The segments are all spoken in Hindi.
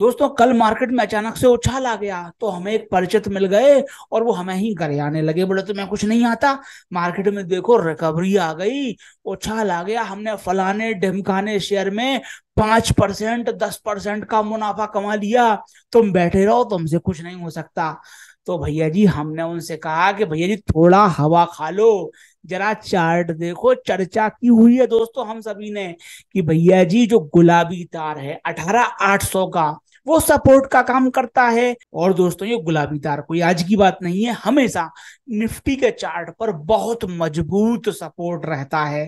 दोस्तों कल मार्केट में अचानक से उछाल आ गया तो हमें एक परिचित मिल गए और वो हमें ही आने लगे बोले तो मैं कुछ नहीं आता मार्केट में देखो रिकवरी आ गई उछाल आ गया हमने फलाने ढिमकाने शेयर में पांच परसेंट दस परसेंट का मुनाफा कमा लिया तुम बैठे रहो तुमसे कुछ नहीं हो सकता तो भैया जी हमने उनसे कहा कि भैया जी थोड़ा हवा खा लो जरा चार्ट देखो चर्चा की हुई है दोस्तों हम सभी ने कि भैया जी जो गुलाबी तार है अठारह आठ सौ का वो सपोर्ट का काम करता है और दोस्तों ये गुलाबी तार कोई आज की बात नहीं है हमेशा निफ्टी के चार्ट पर बहुत मजबूत सपोर्ट रहता है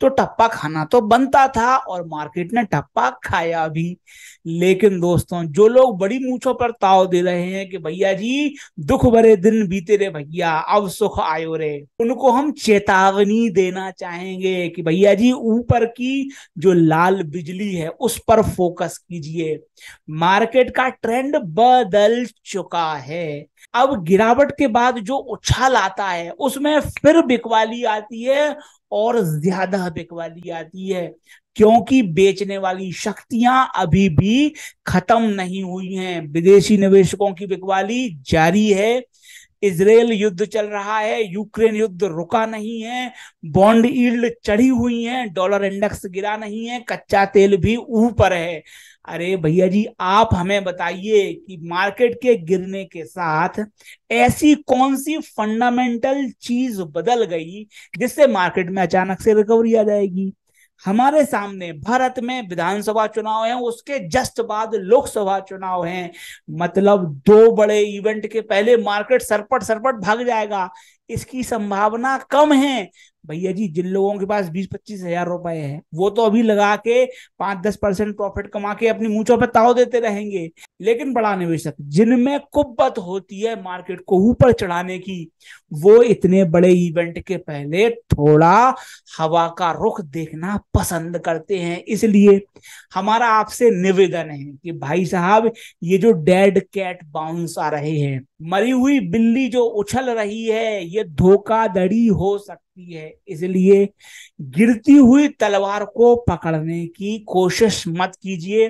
तो टप्पा खाना तो बनता था और मार्केट ने टप्पा खाया भी लेकिन दोस्तों जो लोग बड़ी मूछों पर ताव दे रहे हैं कि भैया जी दुख भरे दिन बीते रे भैया अब सुख आयो रे उनको हम चेतावनी देना चाहेंगे कि भैया जी ऊपर की जो लाल बिजली है उस पर फोकस कीजिए मार्केट का ट्रेंड बदल चुका है अब गिरावट के बाद जो उछाल आता है उसमें फिर बिकवाली आती है और ज्यादा बिकवाली आती है क्योंकि बेचने वाली शक्तियां अभी भी खत्म नहीं हुई हैं विदेशी निवेशकों की बिकवाली जारी है इसराइल युद्ध चल रहा है यूक्रेन युद्ध रुका नहीं है बॉन्ड ईल्ड चढ़ी हुई है डॉलर इंडेक्स गिरा नहीं है कच्चा तेल भी ऊपर है अरे भैया जी आप हमें बताइए कि मार्केट के गिरने के साथ ऐसी कौन सी फंडामेंटल चीज बदल गई जिससे मार्केट में अचानक से रिकवरी आ जाएगी हमारे सामने भारत में विधानसभा चुनाव है उसके जस्ट बाद लोकसभा चुनाव है मतलब दो बड़े इवेंट के पहले मार्केट सरपट सरपट भाग जाएगा इसकी संभावना कम है भैया जी जिन लोगों के पास बीस पच्चीस हजार रुपए है वो तो अभी लगा के पांच दस परसेंट प्रॉफिट कमा के अपनी मूचों पे ताव देते रहेंगे लेकिन बड़ा निवेशक जिनमें कुब्बत होती है मार्केट को ऊपर चढ़ाने की वो इतने बड़े इवेंट के पहले थोड़ा हवा का रुख देखना पसंद करते हैं इसलिए हमारा आपसे निवेदन है कि भाई साहब ये जो डेड कैट बाउंस आ रहे हैं मरी हुई बिल्ली जो उछल रही है ये धोखाधड़ी हो सकती है इसलिए गिरती हुई तलवार को पकड़ने की कोशिश मत कीजिए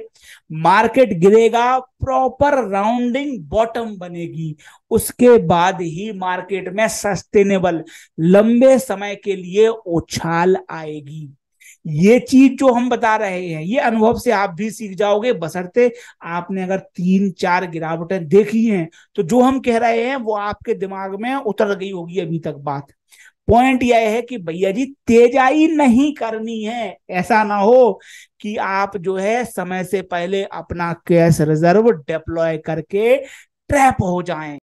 मार्केट गिरेगा प्रॉपर राउंडिंग बॉटम बनेगी उसके बाद ही मार्केट में सस्टेनेबल लंबे समय के लिए उछाल आएगी ये चीज जो हम बता रहे हैं ये अनुभव से आप भी सीख जाओगे बसरते आपने अगर तीन चार गिरावटें देखी हैं तो जो हम कह रहे हैं वो आपके दिमाग में उतर गई होगी अभी तक बात पॉइंट यह है कि भैया जी तेजाई नहीं करनी है ऐसा ना हो कि आप जो है समय से पहले अपना कैश रिजर्व डिप्लॉय करके ट्रैप हो जाएं